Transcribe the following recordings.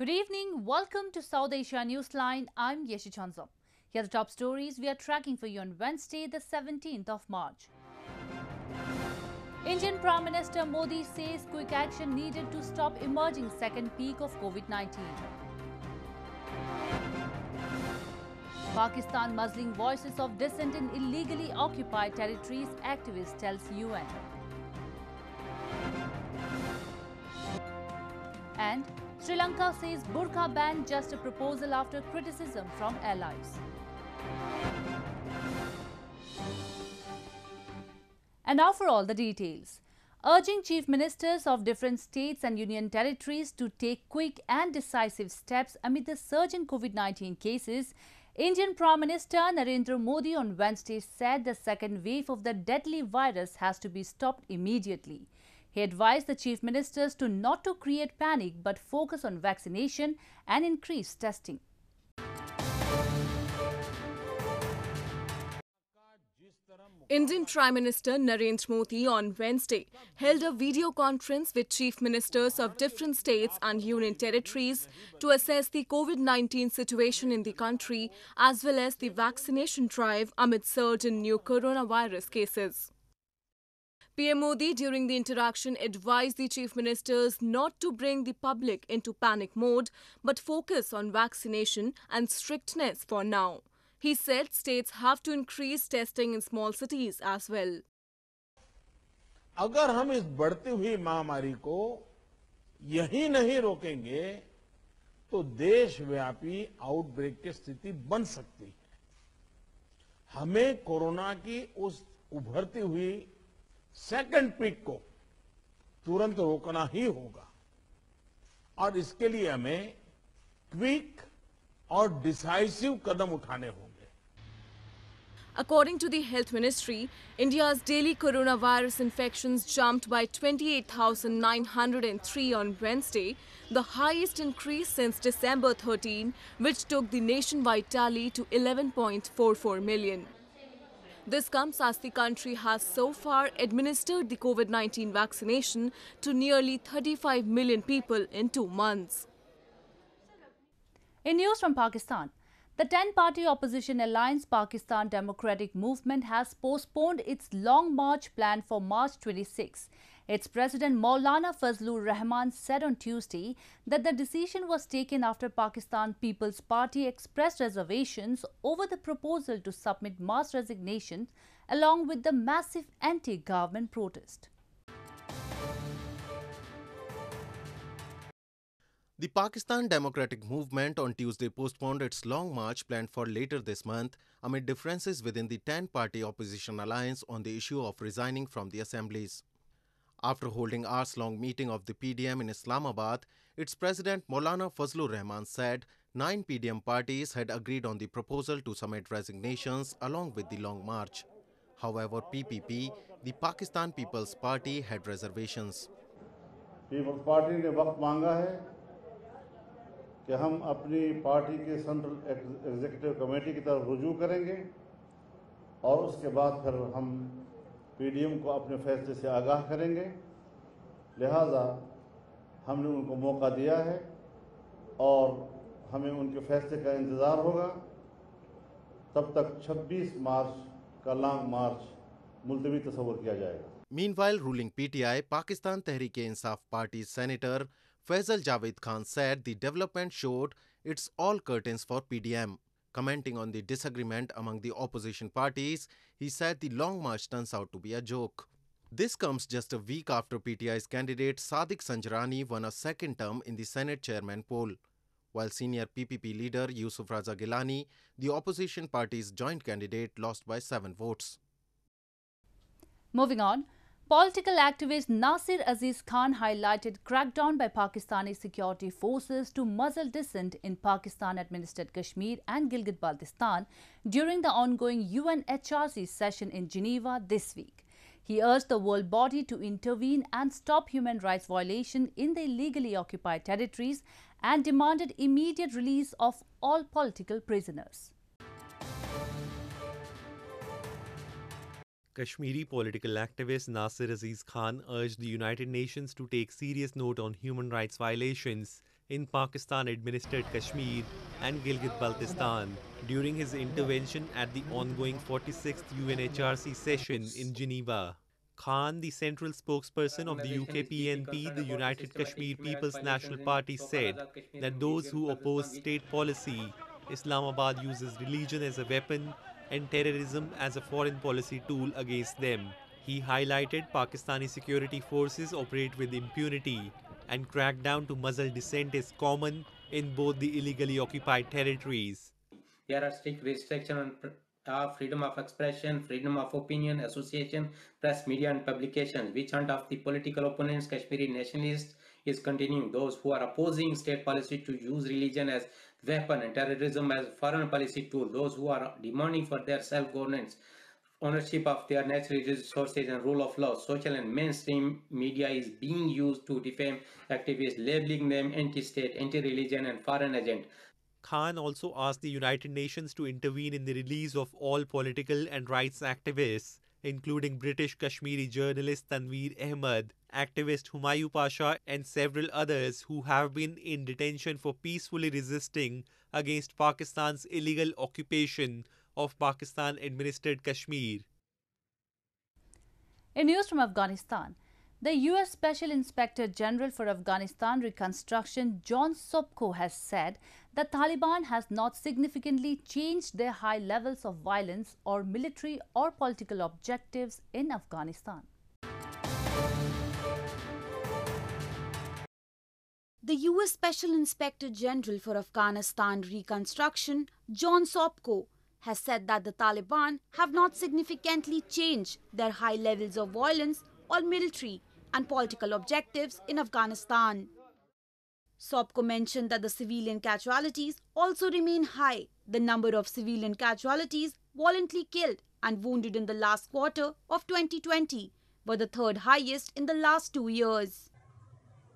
Good evening. Welcome to South Asia Newsline. I'm Yeshi Chanzo. Here are the top stories we are tracking for you on Wednesday, the 17th of March. Indian Prime Minister Modi says quick action needed to stop emerging second peak of COVID-19. Pakistan muzzling voices of dissent in illegally occupied territories, activist tells UN. And Sri Lanka says burqa ban just a proposal after criticism from allies. And now for all the details. Urging chief ministers of different states and union territories to take quick and decisive steps amid the surge in COVID-19 cases, Indian Prime Minister Narendra Modi on Wednesday said the second wave of the deadly virus has to be stopped immediately. He advised the chief ministers to not to create panic but focus on vaccination and increase testing. Indian Prime Minister Narendra Modi on Wednesday held a video conference with chief ministers of different states and union territories to assess the COVID-19 situation in the country as well as the vaccination drive amid surge in new coronavirus cases. PM Modi, during the interaction, advised the chief ministers not to bring the public into panic mode but focus on vaccination and strictness for now. He said states have to increase testing in small cities as well. अगर हम इस बढ़ती हुई महामारी को यही नहीं रोकेंगे तो देशव्यापी आउटब्रेक की स्थिति बन सकती है हमें कोरोना की उस उभरती हुई सेकंड पीक को तुरंत रोकना ही होगा और इसके लिए हमें क्विक और डिसाइसिव कदम उठाने होंगे According to the Health Ministry, India's daily coronavirus infections jumped by 28,903 on Wednesday, the highest increase since December 13, which took the nationwide tally to 11.44 million. This comes as the country has so far administered the COVID-19 vaccination to nearly 35 million people in two months. In news from Pakistan, the 10-party opposition alliance Pakistan Democratic Movement has postponed its long march plan for March 26 its president Maulana Fazlur Rahman said on Tuesday that the decision was taken after Pakistan People's Party expressed reservations over the proposal to submit mass resignations along with the massive anti-government protest. The Pakistan Democratic Movement on Tuesday postponed its long march planned for later this month amid differences within the 10 party opposition alliance on the issue of resigning from the assemblies. After holding hours-long meeting of the PDM in Islamabad, its president Maulana Fazlur Rahman said nine PDM parties had agreed on the proposal to submit resignations along with the long march. However, PPP, the Pakistan People's Party, had reservations. People's party ने वक्त मांगा है कि हम अपनी party के central executive committee की तरफ रुजू करेंगे और उसके पीडीएम को अपने फैसले से आगाह करेंगे लिहाजा हमने उनको मौका दिया है और हमें उनके फैसले का इंतज़ार होगा तब तक 26 मार्च का लॉन्ग मार्च मुलतवी तस्वर किया जाएगा meanwhile ruling PTI Pakistan Tehreek Insaf party senator Faisal Javed Khan said the development showed it's all curtains for PDM Commenting on the disagreement among the opposition parties, he said the long march turns out to be a joke. This comes just a week after PTI's candidate Sadik Sanjarani won a second term in the Senate chairman poll. While senior PPP leader Yusuf Raza Gilani, the opposition party's joint candidate, lost by seven votes. Moving on, Political activist Nasir Aziz Khan highlighted crackdown by Pakistani security forces to muzzle dissent in Pakistan-administered Kashmir and Gilgit-Baltistan during the ongoing UNHRC session in Geneva this week. He urged the world body to intervene and stop human rights violation in the illegally occupied territories and demanded immediate release of all political prisoners. Kashmiri political activist Nasir Aziz Khan urged the United Nations to take serious note on human rights violations in Pakistan administered Kashmir and Gilgit Baltistan during his intervention at the ongoing 46th UNHRC session in Geneva. Khan, the central spokesperson of the UKPNP, the United Kashmir People's National Party, said that those who oppose state policy, Islamabad uses religion as a weapon and terrorism as a foreign policy tool against them. He highlighted Pakistani security forces operate with impunity and crackdown to muzzle dissent is common in both the illegally occupied territories. There are strict restrictions on uh, freedom of expression, freedom of opinion, association, press, media and publications, which hunt of the political opponents, Kashmiri nationalists, is continuing. Those who are opposing state policy to use religion as weapon and terrorism as foreign policy tool. Those who are demanding for their self-governance, ownership of their natural resources and rule of law, social and mainstream media is being used to defame activists, labeling them anti-state, anti-religion and foreign agent. Khan also asked the United Nations to intervene in the release of all political and rights activists, including British Kashmiri journalist Tanveer Ahmed activist Humayu Pasha and several others who have been in detention for peacefully resisting against Pakistan's illegal occupation of Pakistan-administered Kashmir. In news from Afghanistan, the U.S. Special Inspector General for Afghanistan Reconstruction, John Sopko, has said the Taliban has not significantly changed their high levels of violence or military or political objectives in Afghanistan. The US Special Inspector General for Afghanistan Reconstruction, John Sopko, has said that the Taliban have not significantly changed their high levels of violence or military and political objectives in Afghanistan. Sopko mentioned that the civilian casualties also remain high. The number of civilian casualties violently killed and wounded in the last quarter of 2020 were the third highest in the last two years.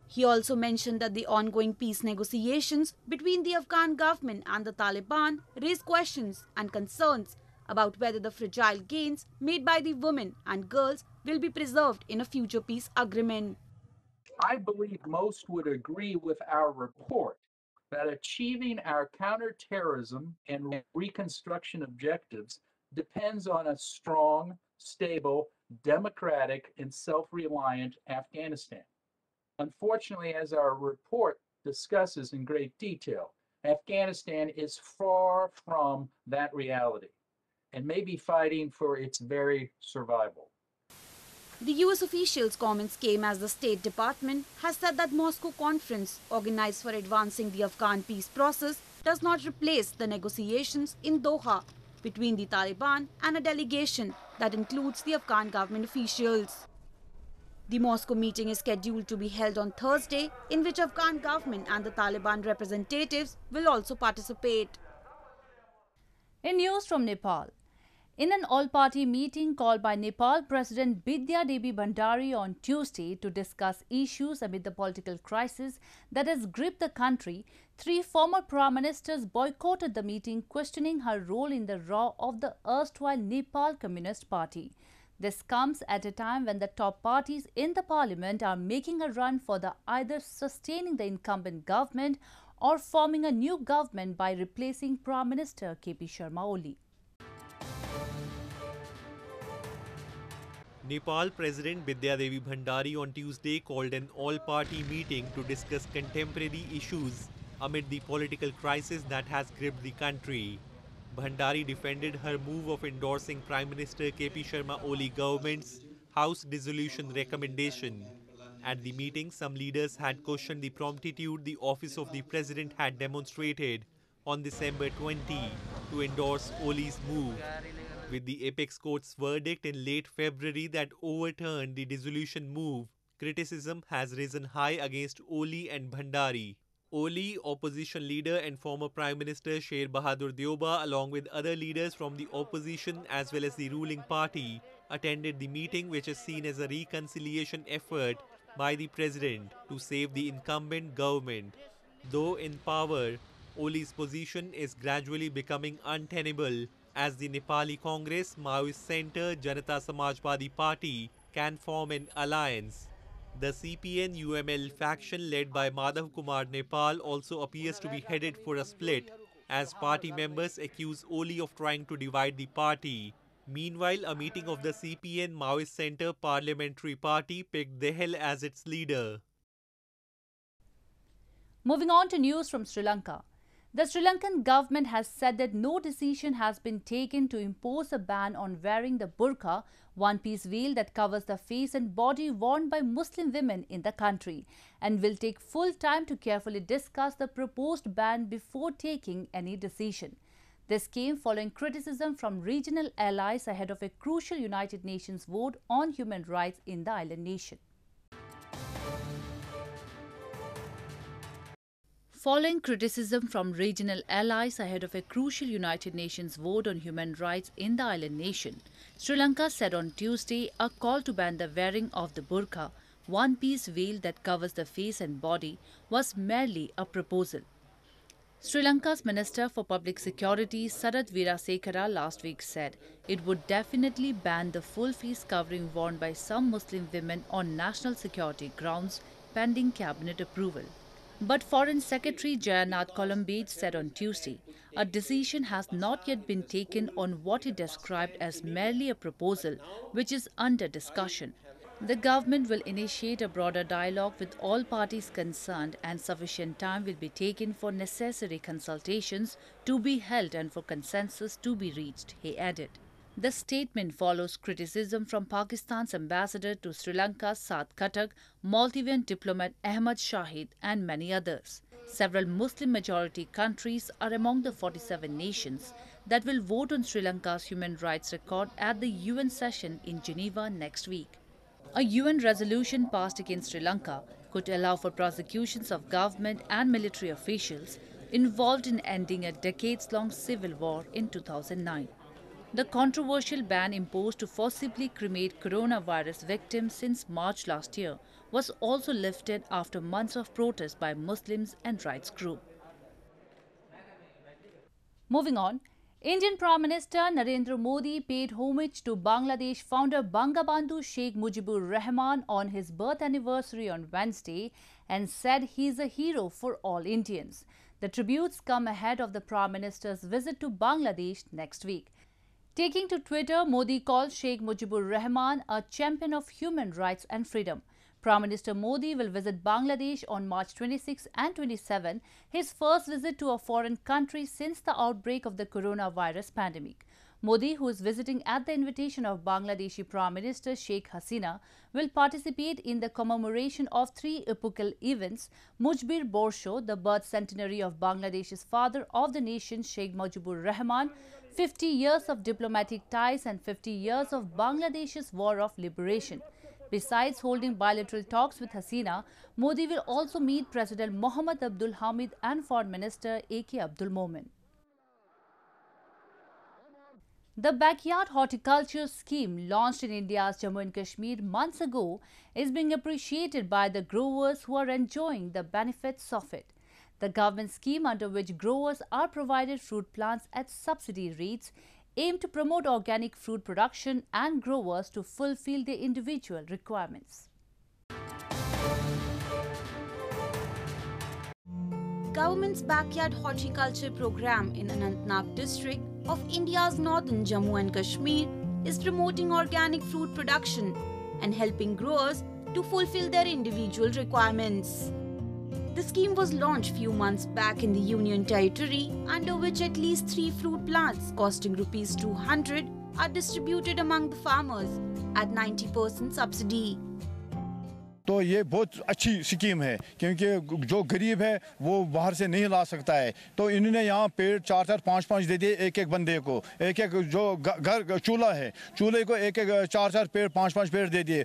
He also mentioned that the ongoing peace negotiations between the Afghan government and the Taliban raise questions and concerns about whether the fragile gains made by the women and girls will be preserved in a future peace agreement. I believe most would agree with our report that achieving our counterterrorism and reconstruction objectives depends on a strong, stable, democratic, and self reliant Afghanistan. Unfortunately, as our report discusses in great detail, Afghanistan is far from that reality and may be fighting for its very survival. The US officials' comments came as the State Department has said that Moscow conference organized for advancing the Afghan peace process does not replace the negotiations in Doha between the Taliban and a delegation that includes the Afghan government officials. The Moscow meeting is scheduled to be held on Thursday, in which Afghan government and the Taliban representatives will also participate. In news from Nepal, in an all-party meeting called by Nepal President Bidya Devi Bhandari on Tuesday to discuss issues amid the political crisis that has gripped the country, three former prime ministers boycotted the meeting, questioning her role in the raw of the erstwhile Nepal Communist Party. This comes at a time when the top parties in the parliament are making a run for the either sustaining the incumbent government or forming a new government by replacing Prime Minister KP Sharma Oli. Nepal President Bidya Devi Bhandari on Tuesday called an all-party meeting to discuss contemporary issues amid the political crisis that has gripped the country. Bhandari defended her move of endorsing Prime Minister KP Sharma Oli government's House dissolution recommendation. At the meeting, some leaders had questioned the promptitude the office of the president had demonstrated on December 20 to endorse Oli's move. With the apex court's verdict in late February that overturned the dissolution move, criticism has risen high against Oli and Bhandari. Oli, opposition leader and former Prime Minister Sher Bahadur Dioba, along with other leaders from the opposition as well as the ruling party, attended the meeting which is seen as a reconciliation effort by the president to save the incumbent government. Though in power, Oli's position is gradually becoming untenable as the Nepali Congress, Maoist Centre, Janata Samajwadi Party can form an alliance. The CPN UML faction led by Madhav Kumar Nepal also appears to be headed for a split, as party members accuse Oli of trying to divide the party. Meanwhile, a meeting of the CPN Maoist Center Parliamentary Party picked Dehel as its leader. Moving on to news from Sri Lanka. The Sri Lankan government has said that no decision has been taken to impose a ban on wearing the burqa, one piece veil that covers the face and body worn by Muslim women in the country, and will take full time to carefully discuss the proposed ban before taking any decision. This came following criticism from regional allies ahead of a crucial United Nations vote on human rights in the island nation. Following criticism from regional allies ahead of a crucial United Nations vote on human rights in the island nation, Sri Lanka said on Tuesday a call to ban the wearing of the burqa, one piece veil that covers the face and body, was merely a proposal. Sri Lanka's Minister for Public Security, Sarath Virasekara, last week said it would definitely ban the full face covering worn by some Muslim women on national security grounds, pending cabinet approval. But Foreign Secretary Jayanath Colombage said on Tuesday, a decision has not yet been taken on what he described as merely a proposal, which is under discussion. The government will initiate a broader dialogue with all parties concerned and sufficient time will be taken for necessary consultations to be held and for consensus to be reached, he added. The statement follows criticism from Pakistan's ambassador to Sri Lanka, Saad Katak, Maldivian diplomat Ahmad Shahid, and many others. Several Muslim majority countries are among the 47 nations that will vote on Sri Lanka's human rights record at the UN session in Geneva next week. A UN resolution passed against Sri Lanka could allow for prosecutions of government and military officials involved in ending a decades long civil war in 2009 the controversial ban imposed to forcibly cremate coronavirus victims since March last year was also lifted after months of protest by Muslims and rights groups. Moving on, Indian Prime Minister Narendra Modi paid homage to Bangladesh founder Bangabandhu Sheikh Mujibur Rahman on his birth anniversary on Wednesday and said he is a hero for all Indians. The tributes come ahead of the Prime Minister's visit to Bangladesh next week. Taking to Twitter, Modi calls Sheikh Mujibur Rahman a champion of human rights and freedom. Prime Minister Modi will visit Bangladesh on March 26 and 27, his first visit to a foreign country since the outbreak of the coronavirus pandemic. Modi, who is visiting at the invitation of Bangladeshi Prime Minister Sheikh Hasina, will participate in the commemoration of three epochal events Mujbir Borsho, the birth centenary of Bangladesh's father of the nation Sheikh Mujibur Rahman, 50 years of diplomatic ties and 50 years of Bangladesh's war of liberation. Besides holding bilateral talks with Hasina, Modi will also meet President Mohammad Abdul Hamid and Foreign Minister A.K. Abdul Momen. The backyard horticulture scheme launched in India's Jammu and Kashmir months ago is being appreciated by the growers who are enjoying the benefits of it. The government scheme under which growers are provided fruit plants at subsidy rates aim to promote organic fruit production and growers to fulfill their individual requirements. Government's Backyard Horticulture Program in Anantnag district of India's northern Jammu and Kashmir is promoting organic fruit production and helping growers to fulfill their individual requirements. The scheme was launched few months back in the Union Territory, under which at least three fruit plants costing rupees 200 are distributed among the farmers at 90% subsidy. तो ये बहुत अच्छी scheme है क्योंकि जो गरीब है वो बाहर से नहीं ला सकता है तो इन्होंने यहाँ पेड़ चार चार पाँच पाँच दे दिए एक एक बंदे को एक एक जो घर चूल्हा है चूल्हे को एक एक चार चार पेड़ पाँच पाँच पेड़ दे दिए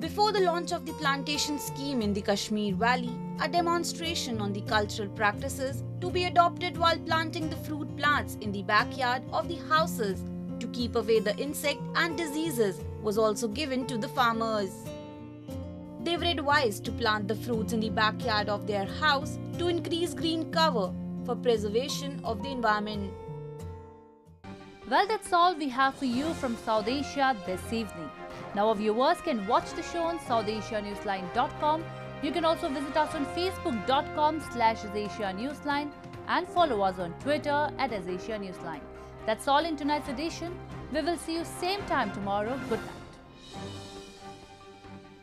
before the launch of the plantation scheme in the Kashmir Valley, a demonstration on the cultural practices to be adopted while planting the fruit plants in the backyard of the houses to keep away the insect and diseases was also given to the farmers. They were advised to plant the fruits in the backyard of their house to increase green cover for preservation of the environment. Well, that's all we have for you from South Asia this evening. Now, our viewers can watch the show on SouthAsiaNewsline.com. You can also visit us on Facebook.com slash Newsline and follow us on Twitter at Asia Newsline. That's all in tonight's edition. We will see you same time tomorrow. Good night.